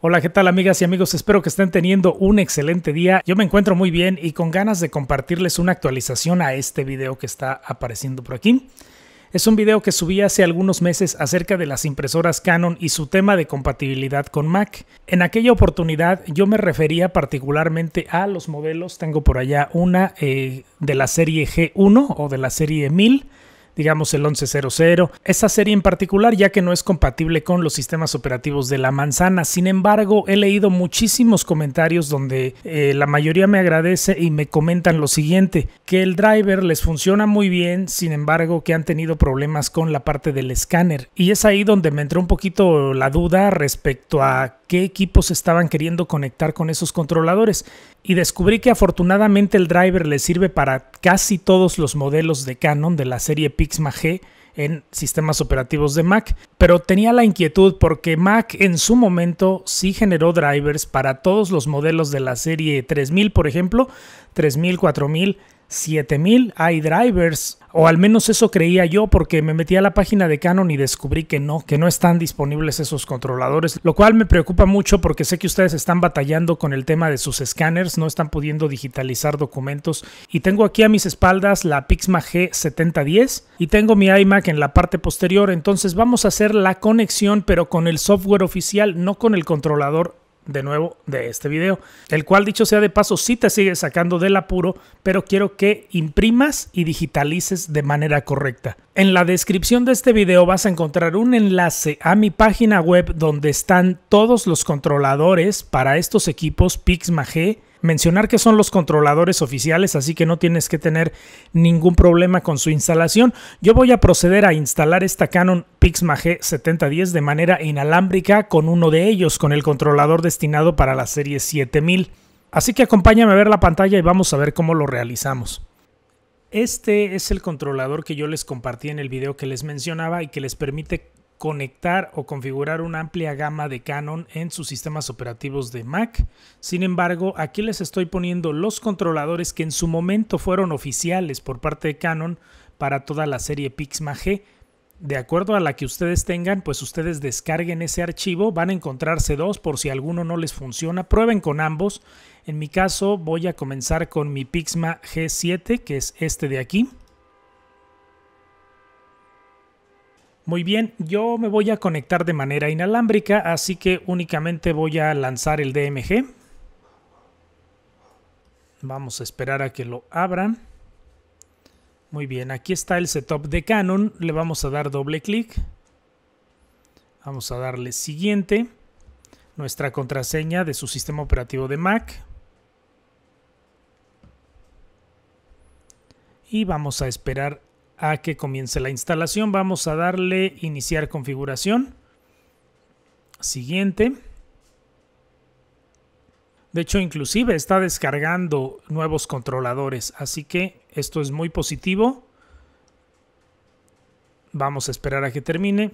Hola, ¿qué tal amigas y amigos? Espero que estén teniendo un excelente día. Yo me encuentro muy bien y con ganas de compartirles una actualización a este video que está apareciendo por aquí. Es un video que subí hace algunos meses acerca de las impresoras Canon y su tema de compatibilidad con Mac. En aquella oportunidad yo me refería particularmente a los modelos, tengo por allá una eh, de la serie G1 o de la serie 1000 digamos el 11.00, esa serie en particular ya que no es compatible con los sistemas operativos de la manzana. Sin embargo, he leído muchísimos comentarios donde eh, la mayoría me agradece y me comentan lo siguiente, que el driver les funciona muy bien, sin embargo que han tenido problemas con la parte del escáner. Y es ahí donde me entró un poquito la duda respecto a qué equipos estaban queriendo conectar con esos controladores y descubrí que afortunadamente el driver le sirve para casi todos los modelos de Canon de la serie Pixel en sistemas operativos de Mac, pero tenía la inquietud porque Mac en su momento sí generó drivers para todos los modelos de la serie 3000, por ejemplo, 3000, 4000, 7000, hay drivers o al menos eso creía yo porque me metí a la página de Canon y descubrí que no, que no están disponibles esos controladores, lo cual me preocupa mucho porque sé que ustedes están batallando con el tema de sus escáneres, no están pudiendo digitalizar documentos y tengo aquí a mis espaldas la Pixma G7010 y tengo mi iMac en la parte posterior, entonces vamos a hacer la conexión pero con el software oficial, no con el controlador de nuevo de este video, el cual dicho sea de paso si te sigue sacando del apuro, pero quiero que imprimas y digitalices de manera correcta. En la descripción de este video vas a encontrar un enlace a mi página web donde están todos los controladores para estos equipos Pixma G, mencionar que son los controladores oficiales, así que no tienes que tener ningún problema con su instalación. Yo voy a proceder a instalar esta Canon Pixma G7010 de manera inalámbrica con uno de ellos, con el controlador destinado para la serie 7000. Así que acompáñame a ver la pantalla y vamos a ver cómo lo realizamos. Este es el controlador que yo les compartí en el video que les mencionaba y que les permite conectar o configurar una amplia gama de Canon en sus sistemas operativos de Mac. Sin embargo, aquí les estoy poniendo los controladores que en su momento fueron oficiales por parte de Canon para toda la serie Pixma G. De acuerdo a la que ustedes tengan, pues ustedes descarguen ese archivo, van a encontrarse dos por si alguno no les funciona, prueben con ambos. En mi caso voy a comenzar con mi Pixma G7, que es este de aquí. Muy bien, yo me voy a conectar de manera inalámbrica, así que únicamente voy a lanzar el DMG. Vamos a esperar a que lo abran. Muy bien, aquí está el setup de Canon. Le vamos a dar doble clic. Vamos a darle siguiente. Nuestra contraseña de su sistema operativo de Mac. Y vamos a esperar a que comience la instalación. Vamos a darle iniciar configuración. Siguiente. De hecho, inclusive está descargando nuevos controladores, así que esto es muy positivo. Vamos a esperar a que termine.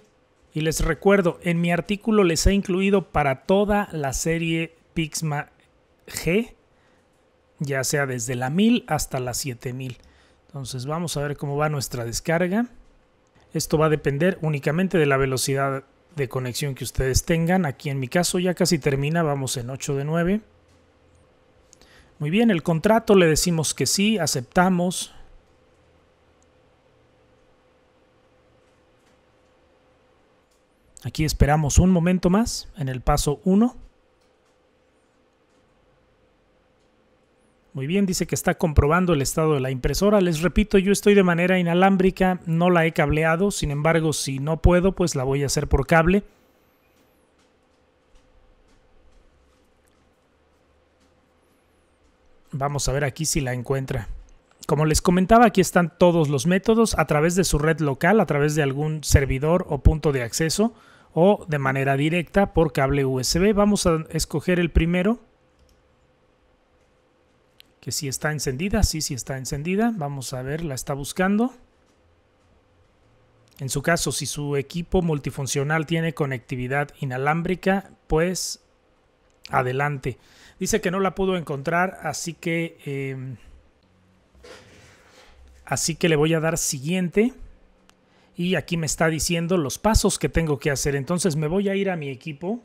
Y les recuerdo, en mi artículo les he incluido para toda la serie Pixma G, ya sea desde la 1000 hasta la 7000. Entonces vamos a ver cómo va nuestra descarga. Esto va a depender únicamente de la velocidad de conexión que ustedes tengan. Aquí en mi caso ya casi termina, vamos en 8 de 9. Muy bien, el contrato le decimos que sí, aceptamos. Aquí esperamos un momento más en el paso 1. Muy bien, dice que está comprobando el estado de la impresora. Les repito, yo estoy de manera inalámbrica, no la he cableado, sin embargo, si no puedo, pues la voy a hacer por cable. Vamos a ver aquí si la encuentra. Como les comentaba, aquí están todos los métodos a través de su red local, a través de algún servidor o punto de acceso o de manera directa por cable USB. Vamos a escoger el primero que si está encendida, sí, sí está encendida. Vamos a ver, la está buscando. En su caso, si su equipo multifuncional tiene conectividad inalámbrica, pues adelante. Dice que no la pudo encontrar, así que... Em, así que le voy a dar siguiente. Y aquí me está diciendo los pasos que tengo que hacer. Entonces me voy a ir a mi equipo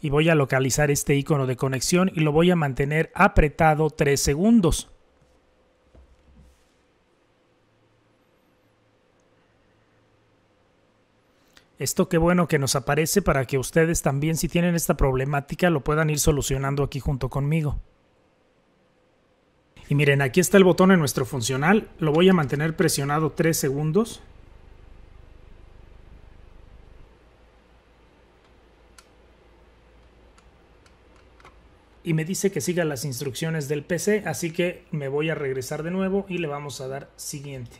y voy a localizar este icono de conexión y lo voy a mantener apretado 3 segundos. Esto qué bueno que nos aparece para que ustedes también si tienen esta problemática lo puedan ir solucionando aquí junto conmigo. Y miren, aquí está el botón en nuestro funcional, lo voy a mantener presionado 3 segundos. y me dice que siga las instrucciones del PC, así que me voy a regresar de nuevo y le vamos a dar siguiente.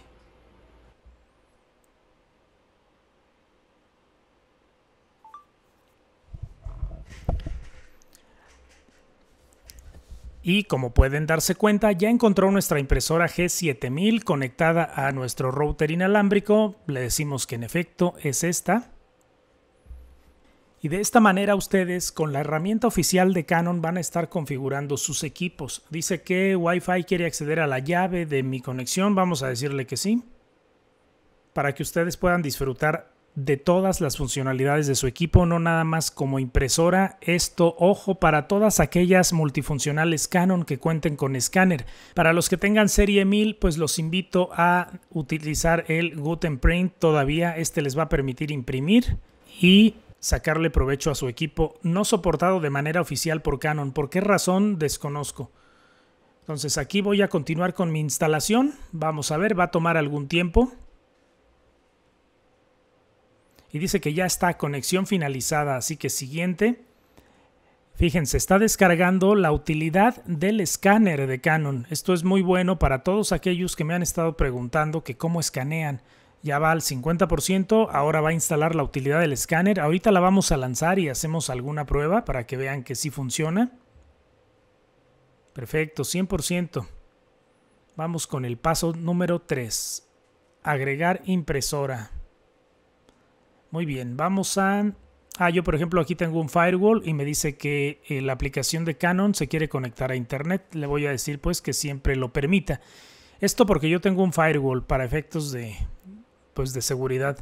Y como pueden darse cuenta, ya encontró nuestra impresora G7000 conectada a nuestro router inalámbrico. Le decimos que en efecto es esta. Y de esta manera ustedes con la herramienta oficial de Canon van a estar configurando sus equipos. Dice que Wi-Fi quiere acceder a la llave de mi conexión, vamos a decirle que sí, para que ustedes puedan disfrutar de todas las funcionalidades de su equipo, no nada más como impresora. Esto, ojo, para todas aquellas multifuncionales Canon que cuenten con escáner. Para los que tengan serie 1000, pues los invito a utilizar el Gutenprint todavía. Este les va a permitir imprimir y sacarle provecho a su equipo, no soportado de manera oficial por Canon. ¿Por qué razón? Desconozco. Entonces aquí voy a continuar con mi instalación. Vamos a ver, va a tomar algún tiempo. Y dice que ya está conexión finalizada, así que siguiente. Fíjense, está descargando la utilidad del escáner de Canon. Esto es muy bueno para todos aquellos que me han estado preguntando que cómo escanean ya va al 50%, ahora va a instalar la utilidad del escáner, ahorita la vamos a lanzar y hacemos alguna prueba para que vean que sí funciona. Perfecto, 100%. Vamos con el paso número 3, agregar impresora. Muy bien, vamos a... Ah, yo por ejemplo aquí tengo un firewall y me dice que eh, la aplicación de Canon se quiere conectar a internet. Le voy a decir pues que siempre lo permita. Esto porque yo tengo un firewall para efectos de, pues de seguridad.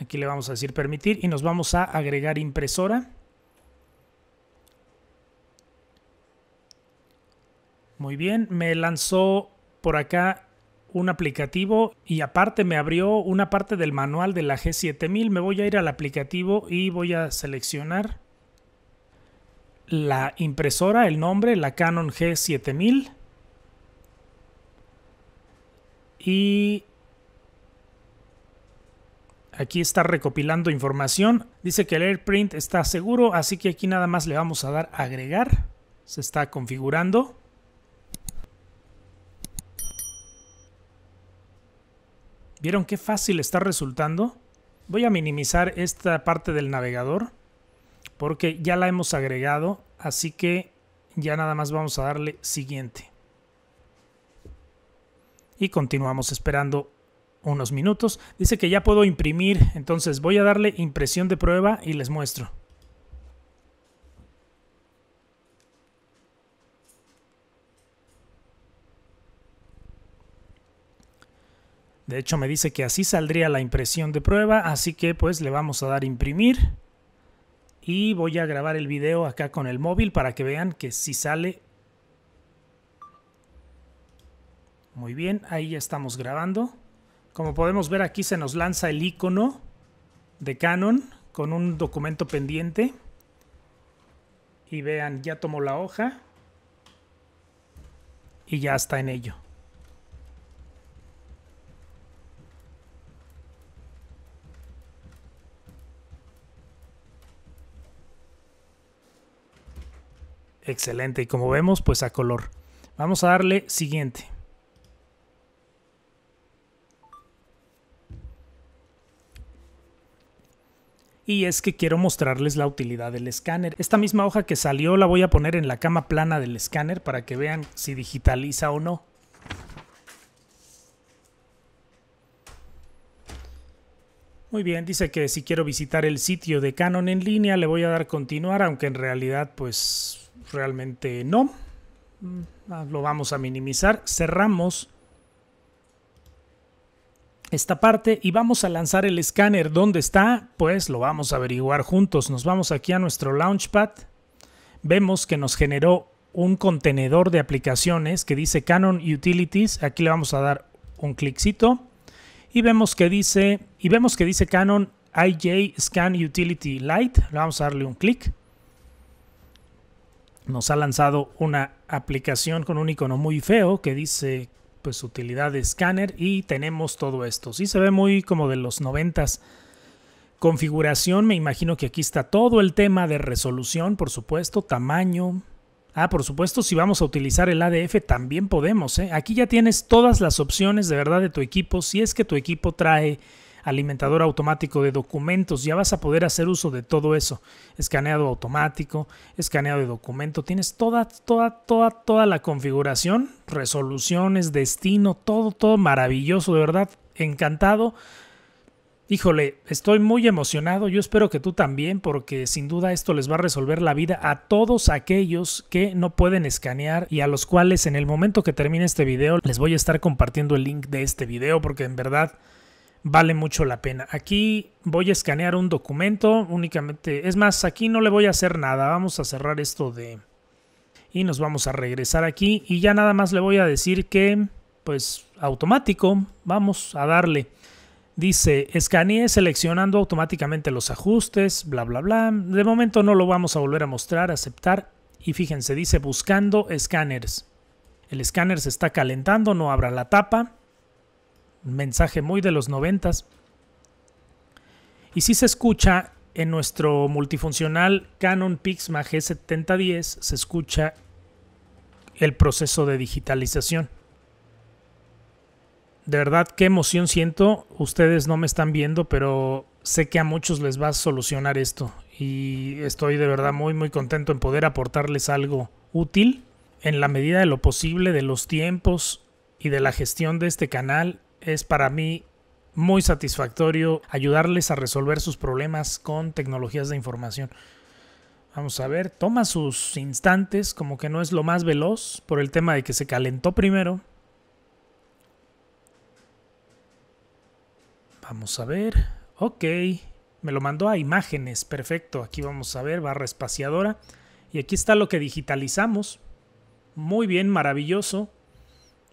Aquí le vamos a decir permitir y nos vamos a agregar impresora. Muy bien, me lanzó por acá un aplicativo y aparte me abrió una parte del manual de la G7000. Me voy a ir al aplicativo y voy a seleccionar la impresora, el nombre, la Canon G7000. Y Aquí está recopilando información. Dice que el AirPrint está seguro, así que aquí nada más le vamos a dar agregar. Se está configurando. ¿Vieron qué fácil está resultando? Voy a minimizar esta parte del navegador porque ya la hemos agregado, así que ya nada más vamos a darle siguiente. Y continuamos esperando unos minutos. Dice que ya puedo imprimir, entonces voy a darle impresión de prueba y les muestro. De hecho me dice que así saldría la impresión de prueba, así que pues le vamos a dar imprimir. Y voy a grabar el video acá con el móvil para que vean que si sale. Muy bien, ahí ya estamos grabando. Como podemos ver aquí se nos lanza el icono de Canon con un documento pendiente. Y vean, ya tomó la hoja. Y ya está en ello. Excelente. Y como vemos, pues a color. Vamos a darle siguiente. y es que quiero mostrarles la utilidad del escáner. Esta misma hoja que salió la voy a poner en la cama plana del escáner para que vean si digitaliza o no. Muy bien, dice que si quiero visitar el sitio de Canon en línea le voy a dar continuar, aunque en realidad pues realmente no. Mm, ah, lo vamos a minimizar. Cerramos esta parte y vamos a lanzar el escáner. ¿Dónde está? Pues lo vamos a averiguar juntos. Nos vamos aquí a nuestro Launchpad. Vemos que nos generó un contenedor de aplicaciones que dice Canon Utilities. Aquí le vamos a dar un cliccito y vemos que dice y vemos que dice Canon IJ Scan Utility Lite. Le vamos a darle un clic. Nos ha lanzado una aplicación con un icono muy feo que dice pues utilidad de escáner y tenemos todo esto. si se ve muy como de los noventas. Configuración, me imagino que aquí está todo el tema de resolución, por supuesto, tamaño. Ah, por supuesto, si vamos a utilizar el ADF también podemos. ¿eh? Aquí ya tienes todas las opciones de verdad de tu equipo. Si es que tu equipo trae alimentador automático de documentos, ya vas a poder hacer uso de todo eso. Escaneado automático, escaneado de documento, tienes toda, toda, toda, toda la configuración, resoluciones, destino, todo, todo maravilloso, de verdad, encantado. Híjole, estoy muy emocionado, yo espero que tú también, porque sin duda esto les va a resolver la vida a todos aquellos que no pueden escanear y a los cuales en el momento que termine este video les voy a estar compartiendo el link de este video, porque en verdad vale mucho la pena. Aquí voy a escanear un documento únicamente. Es más, aquí no le voy a hacer nada. Vamos a cerrar esto de... Y nos vamos a regresar aquí. Y ya nada más le voy a decir que, pues, automático. Vamos a darle. Dice, escanee seleccionando automáticamente los ajustes, bla, bla, bla. De momento no lo vamos a volver a mostrar, aceptar. Y fíjense, dice buscando escáneres. El escáner se está calentando, no abra la tapa mensaje muy de los noventas. Y si se escucha en nuestro multifuncional Canon Pixma G7010, se escucha el proceso de digitalización. De verdad, qué emoción siento. Ustedes no me están viendo, pero sé que a muchos les va a solucionar esto. Y estoy de verdad muy, muy contento en poder aportarles algo útil en la medida de lo posible de los tiempos y de la gestión de este canal es para mí muy satisfactorio ayudarles a resolver sus problemas con tecnologías de información. Vamos a ver, toma sus instantes, como que no es lo más veloz por el tema de que se calentó primero. Vamos a ver, ok, me lo mandó a imágenes, perfecto, aquí vamos a ver, barra espaciadora. Y aquí está lo que digitalizamos. Muy bien, maravilloso.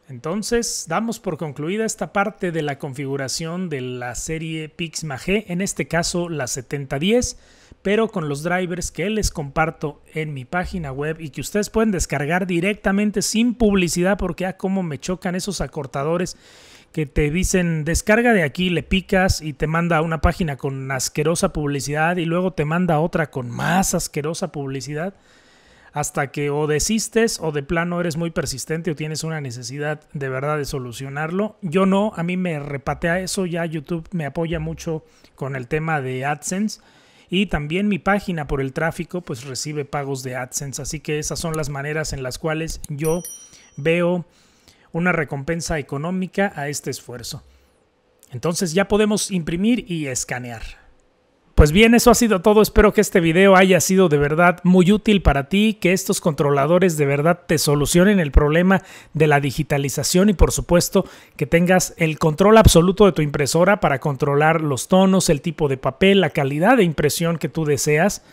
Entonces, damos por concluida esta parte de la configuración de la serie Pixma-G, en este caso la 7010, pero con los drivers que les comparto en mi página web y que ustedes pueden descargar directamente sin publicidad porque a ah, cómo me chocan esos acortadores que te dicen descarga de aquí, le picas y te manda una página con asquerosa publicidad y luego te manda otra con más asquerosa publicidad hasta que o desistes o de plano eres muy persistente o tienes una necesidad de verdad de solucionarlo. Yo no, a mí me repatea eso, ya YouTube me apoya mucho con el tema de AdSense y también mi página por el tráfico pues recibe pagos de AdSense, así que esas son las maneras en las cuales yo veo una recompensa económica a este esfuerzo. Entonces ya podemos imprimir y escanear. Pues bien, eso ha sido todo. Espero que este video haya sido de verdad muy útil para ti, que estos controladores de verdad te solucionen el problema de la digitalización y por supuesto que tengas el control absoluto de tu impresora para controlar los tonos, el tipo de papel, la calidad de impresión que tú deseas.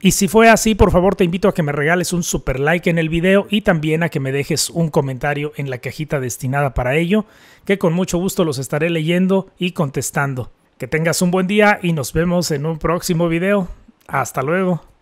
Y si fue así, por favor te invito a que me regales un super like en el video y también a que me dejes un comentario en la cajita destinada para ello, que con mucho gusto los estaré leyendo y contestando. Que tengas un buen día y nos vemos en un próximo video. Hasta luego.